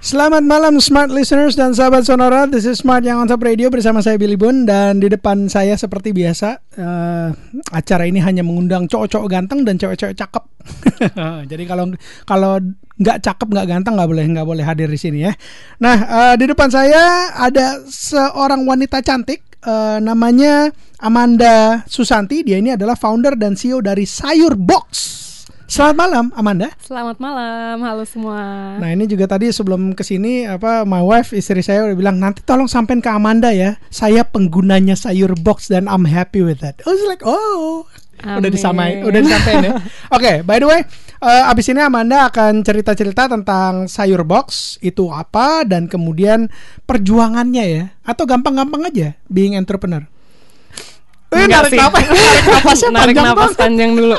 Selamat malam smart listeners dan sahabat sonora This is Smart yang on top radio bersama saya Billy Bun Dan di depan saya seperti biasa uh, Acara ini hanya mengundang cowok-cowok ganteng dan cewek-cewek cakep Jadi kalau kalau nggak cakep nggak ganteng nggak boleh nggak boleh hadir di sini ya Nah uh, di depan saya ada seorang wanita cantik uh, Namanya Amanda Susanti Dia ini adalah founder dan CEO dari Sayur Box Selamat malam Amanda. Selamat malam, halo semua. Nah ini juga tadi sebelum kesini apa my wife istri saya udah bilang nanti tolong sampein ke Amanda ya. Saya penggunanya sayur box dan I'm happy with that. I was like oh Amin. udah disamai udah disampein ya. Oke, okay, by the way, uh, abis ini Amanda akan cerita-cerita tentang sayur box itu apa dan kemudian perjuangannya ya, atau gampang-gampang aja being entrepreneur. Eh, narik, napas, narik napas narik napas panjang dulu.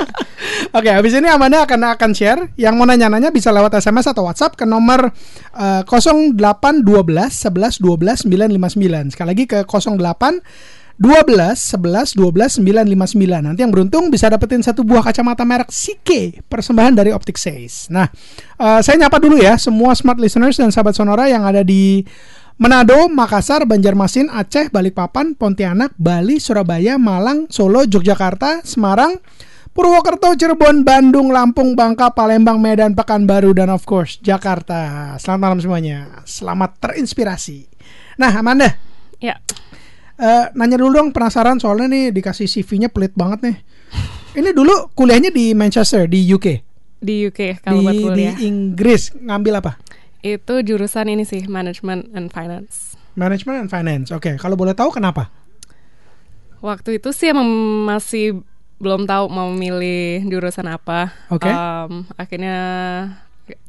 Oke, okay, habis ini Amanda akan akan share. Yang mau nanya-nanya bisa lewat SMS atau WhatsApp ke nomor uh, 0812 11 12 959. Sekali lagi ke 08 12 11 12 959. Nanti yang beruntung bisa dapetin satu buah kacamata merek CK persembahan dari Optik Says. Nah, uh, saya nyapa dulu ya semua smart listeners dan sahabat Sonora yang ada di Manado, Makassar, Banjarmasin, Aceh, Balikpapan, Pontianak, Bali, Surabaya, Malang, Solo, Yogyakarta, Semarang, Purwokerto, Cirebon, Bandung, Lampung, Bangka, Palembang, Medan, Pekanbaru, dan of course Jakarta. Selamat malam semuanya. Selamat terinspirasi. Nah, Amanda. Ya. Uh, nanya dulu dong penasaran soalnya nih dikasih CV-nya pelit banget nih. Ini dulu kuliahnya di Manchester di UK. Di UK kalau di, buat kuliah. Di Inggris ngambil apa? Itu jurusan ini sih Management and Finance. Management and Finance. Oke, okay. kalau boleh tahu kenapa? Waktu itu sih emang masih belum tahu mau milih jurusan apa. Oke. Okay. Um, akhirnya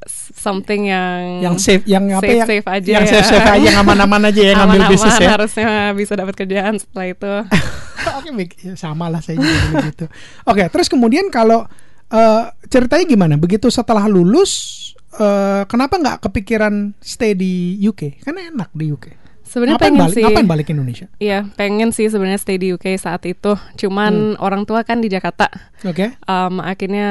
something yang yang safe yang apa safe, yang safe aja yang ya. safe aja yang aman-aman aja yang aman -aman bisnis ya harusnya bisa dapat kerjaan setelah itu oke okay, ya, sama lah saya juga gitu oke okay, terus kemudian kalau uh, ceritanya gimana begitu setelah lulus uh, kenapa nggak kepikiran stay di UK karena enak di UK Sebenarnya pengen balik, sih. Ngapain balik Indonesia? Iya, pengen sih sebenarnya stay di UK saat itu. Cuman hmm. orang tua kan di Jakarta. Oke. Okay. Um, akhirnya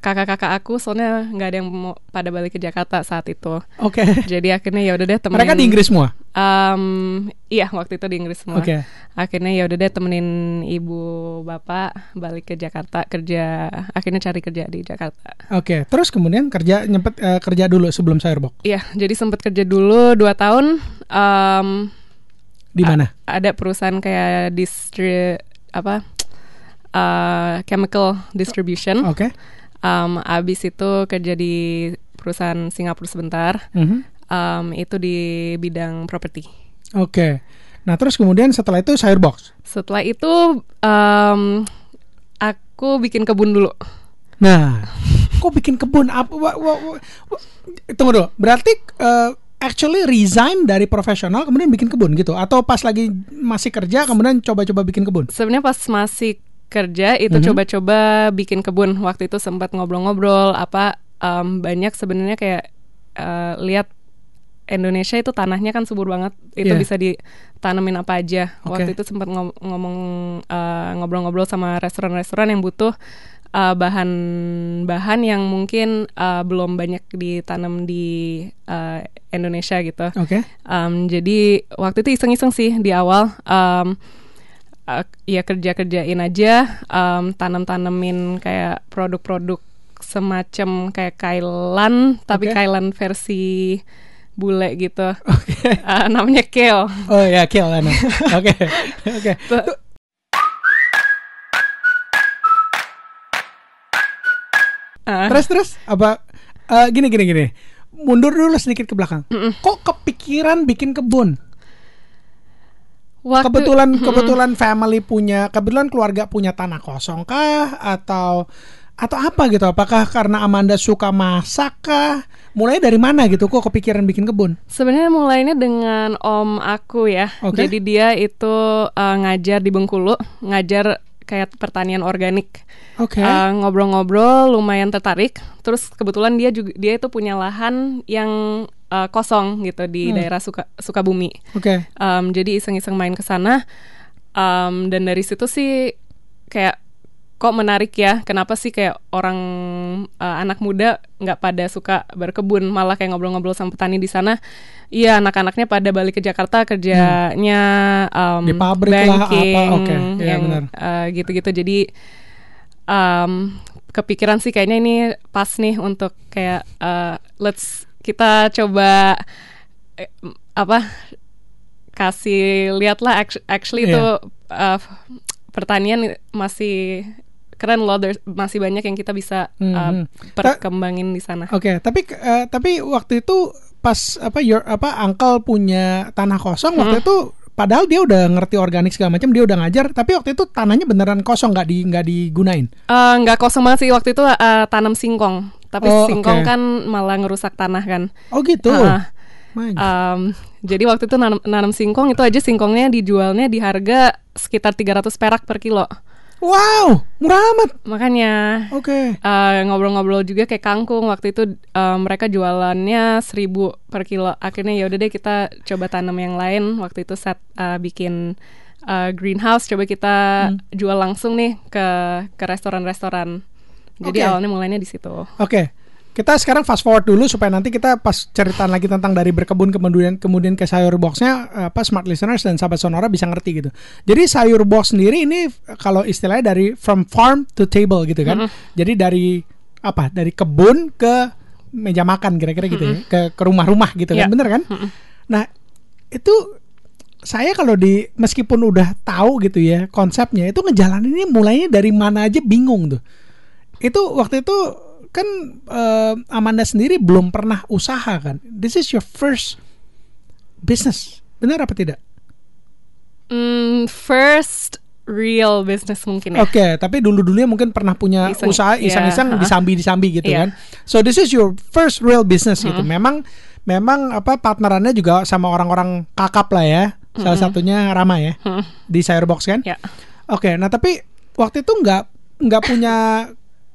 kakak-kakak aku soalnya nggak ada yang mau pada balik ke Jakarta saat itu. Oke. Okay. Jadi akhirnya ya udah deh temenin. Mereka di Inggris semua. Um, iya waktu itu di Inggris semua. Oke. Okay. Akhirnya ya udah deh temenin ibu bapak balik ke Jakarta kerja. Akhirnya cari kerja di Jakarta. Oke. Okay. Terus kemudian kerja nyempet uh, kerja dulu sebelum Sayurbok. Iya. Jadi sempet kerja dulu dua tahun. Um, di mana? Ada perusahaan kayak distri apa? Uh, chemical distribution. Oke. Okay Um, abis itu kerja di perusahaan Singapura sebentar. Mm -hmm. um, itu di bidang properti. Oke. Okay. Nah terus kemudian setelah itu sayur box. Setelah itu um, aku bikin kebun dulu. Nah, kok bikin kebun apa? Wa, wa, wa, Tunggu dulu. Berarti uh, actually resign dari profesional kemudian bikin kebun gitu atau pas lagi masih kerja kemudian coba-coba bikin kebun? Sebenarnya pas masih kerja itu mm-hmm. coba-coba bikin kebun waktu itu sempat ngobrol-ngobrol apa um, banyak sebenarnya kayak uh, lihat Indonesia itu tanahnya kan subur banget itu yeah. bisa ditanamin apa aja okay. waktu itu sempat ngomong uh, ngobrol-ngobrol sama restoran-restoran yang butuh bahan-bahan eh, yang mungkin uh, belum banyak ditanam di uh, Indonesia gitu. Okay. Um, jadi waktu itu iseng-iseng sih di awal. Um, ya kerja kerjain aja um, tanam tanemin kayak produk-produk semacam kayak kailan tapi okay. kailan versi bule gitu. Okay. Uh, eh, namanya Kale. Oh ya, Kale Oke. Oke. Ah. terus terus apa uh, gini gini gini. Mundur dulu sedikit ke belakang. Mm -mm. Kok kepikiran bikin kebun? Waktu, kebetulan kebetulan family punya kebetulan keluarga punya tanah kosong kah atau atau apa gitu? Apakah karena Amanda suka masak kah? Mulai dari mana gitu kok kepikiran bikin kebun? Sebenarnya mulainya dengan om aku ya. Okay. Jadi dia itu uh, ngajar di Bengkulu, ngajar kayak pertanian organik. Okay. Uh, eh, ngobrol-ngobrol lumayan tertarik. Terus kebetulan dia juga dia itu punya lahan yang uh, kosong gitu di hmm. daerah Suka, Sukabumi. Oke. Okay. Um, jadi iseng-iseng main ke sana um, dan dari situ sih kayak kok menarik ya kenapa sih kayak orang uh, anak muda nggak pada suka berkebun malah kayak ngobrol-ngobrol sama petani di sana iya anak-anaknya pada balik ke Jakarta kerjanya hmm. um, di pabrik lah, apa. Okay. Ya yang gitu gitu-gitu jadi um, kepikiran sih kayaknya ini pas nih untuk kayak uh, let's kita coba eh, apa kasih lihatlah actually itu yeah. Iya. uh, pertanian masih keren loh There's, masih banyak yang kita bisa mm -hmm. uh, perkembangin di sana. Oke, okay. tapi uh, tapi waktu itu pas apa your apa uncle punya tanah kosong hmm. waktu itu padahal dia udah ngerti organik segala macam dia udah ngajar tapi waktu itu tanahnya beneran kosong nggak di nggak digunain eh, nggak uh, kosong banget sih waktu itu uh, tanam singkong tapi oh, singkong okay. kan malah ngerusak tanah kan. Oh gitu. Uh, um, jadi waktu itu nanam, nanam singkong itu aja singkongnya dijualnya di harga sekitar 300 perak per kilo. Wow, murah amat. Makanya. Oke. Okay. Uh, eh, ngobrol-ngobrol juga kayak kangkung waktu itu uh, mereka jualannya seribu per kilo. Akhirnya ya udah deh kita coba tanam yang lain. Waktu itu set uh, eh, bikin uh, greenhouse coba kita hmm. jual langsung nih ke ke restoran-restoran. Jadi okay. awalnya mulainya di situ. Oke. Okay. Kita sekarang fast forward dulu supaya nanti kita pas cerita lagi tentang dari berkebun kemudian kemudian ke sayur boxnya eh, apa smart listeners dan sahabat sonora bisa ngerti gitu. Jadi sayur box sendiri ini eh, kalau istilahnya dari from farm to table gitu kan. Mm -hmm. Jadi dari apa? Dari kebun ke meja makan kira-kira gitu mm -hmm. ya, mm-hmm. ke ke rumah-rumah gitu yeah. kan. Ya. Bener kan? Mm -hmm. Nah, itu saya kalau di meskipun udah tahu gitu ya konsepnya itu ngejalaninnya mulainya dari mana aja bingung tuh itu waktu itu kan uh, Amanda sendiri belum pernah usaha kan. This is your first business. Benar apa tidak? Mm, first real business mungkin ya. Oke, okay, tapi dulu-dulunya mungkin pernah punya Iseng, usaha iya. iseng-iseng yeah, disambi-disambi gitu yeah. kan. So this is your first real business mm -hmm. gitu. Memang memang apa partnerannya juga sama orang-orang kakap lah ya. Mm -hmm. Salah satunya Rama ya. Mm -hmm. Di Sayur kan? Yeah. Oke, okay, nah tapi waktu itu nggak nggak punya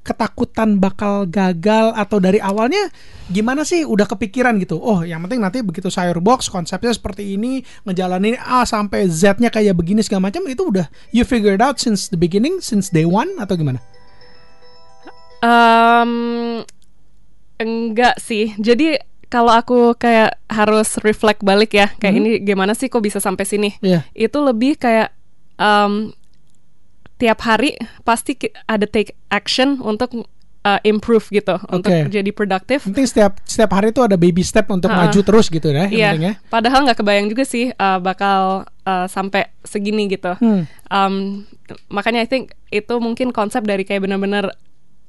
ketakutan bakal gagal atau dari awalnya gimana sih udah kepikiran gitu oh yang penting nanti begitu sayur box konsepnya seperti ini ngejalanin A sampai Z-nya kayak begini segala macam itu udah you figured out since the beginning since day one atau gimana um, enggak sih jadi kalau aku kayak harus reflect balik ya kayak hmm. ini gimana sih kok bisa sampai sini yeah. itu lebih kayak um, tiap hari pasti ada take action untuk uh, improve gitu okay. untuk jadi produktif. Penting setiap setiap hari itu ada baby step untuk uh, maju terus gitu ya. Iya. Yeah. Padahal nggak kebayang juga sih uh, bakal uh, sampai segini gitu. Hmm. Um, makanya I think itu mungkin konsep dari kayak benar-benar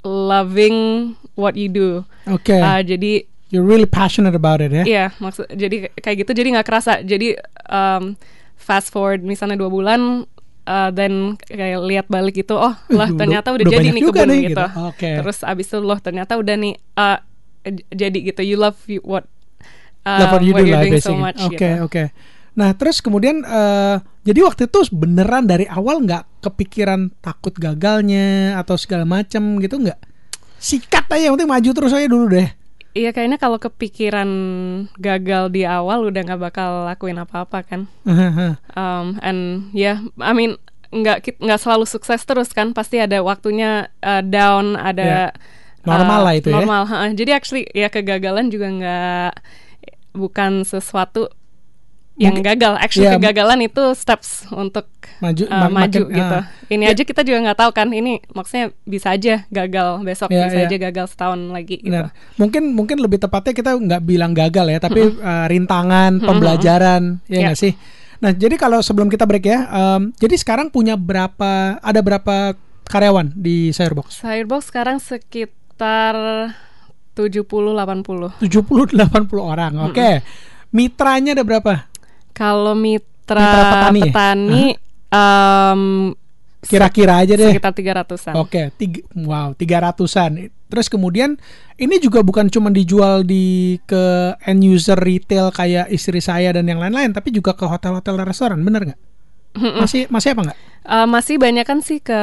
loving what you do. Oke. Okay. Uh, jadi You're really passionate about it ya? Yeah? Iya, yeah, maksud jadi kayak gitu jadi nggak kerasa. Jadi um, fast forward misalnya dua bulan uh, dan kayak lihat balik itu oh loh ternyata udah, udah jadi nih kebun nih, gitu, gitu. Okay. terus abis itu loh ternyata udah nih uh, jadi gitu you love you, what uh, love what you do lah, doing so much oke okay, gitu. oke okay. Nah terus kemudian uh, jadi waktu itu beneran dari awal nggak kepikiran takut gagalnya atau segala macam gitu nggak? Sikat aja, penting maju terus aja dulu deh. Iya kayaknya kalau kepikiran gagal di awal udah nggak bakal lakuin apa-apa kan. um, and ya, yeah, I mean nggak nggak selalu sukses terus kan, pasti ada waktunya uh, down, ada yeah. Uh, normal uh, lah itu normal. ya. Normal. Jadi actually ya kegagalan juga nggak bukan sesuatu yang mungkin, gagal actually yeah, kegagalan itu steps untuk maju, uh, maju gitu. Uh, ini yeah. aja kita juga nggak tahu kan ini maksudnya bisa aja gagal besok yeah, bisa yeah. aja gagal setahun lagi gitu. Nah, Mungkin mungkin lebih tepatnya kita nggak bilang gagal ya tapi mm -hmm. uh, rintangan pembelajaran mm -hmm. ya nggak yeah. sih. Nah jadi kalau sebelum kita break ya, um, jadi sekarang punya berapa ada berapa karyawan di Sayurbox? Sayurbox sekarang sekitar 70 80. 70 80 orang. Oke. Okay. Mm -hmm. Mitranya ada berapa? Kalau mitra, mitra petani, kira-kira ya? um, kira-kira aja deh sekitar 300-an. Oke, tiga, wow, 300-an. Terus kemudian ini juga bukan cuma dijual di ke end user retail kayak istri saya dan yang lain-lain, tapi juga ke hotel-hotel dan restoran, bener nggak? Masih masih apa enggak? Uh, eh, masih banyak kan sih ke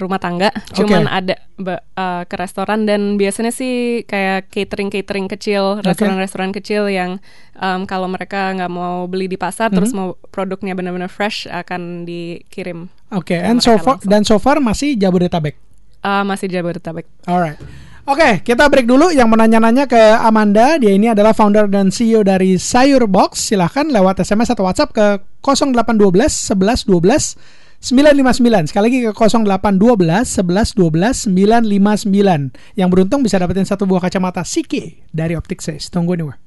rumah tangga, cuman ada uh, ke restoran dan biasanya sih kayak catering catering kecil, restoran-restoran kecil yang um, kalau mereka nggak mau beli di pasar, mm -hmm. terus mm-hmm. mau produknya benar-benar fresh akan dikirim. Oke, okay. and so far dan so far masih Jabodetabek. Uh, masih Jabodetabek. Alright. Oke, okay, kita break dulu. Yang menanya-nanya ke Amanda, dia ini adalah founder dan CEO dari Sayur Box. Silahkan lewat SMS atau WhatsApp ke 0812 11 12 959. Sekali lagi ke 0812 11 12 959. Yang beruntung bisa dapetin satu buah kacamata Siki dari Optik Says. Tunggu nih,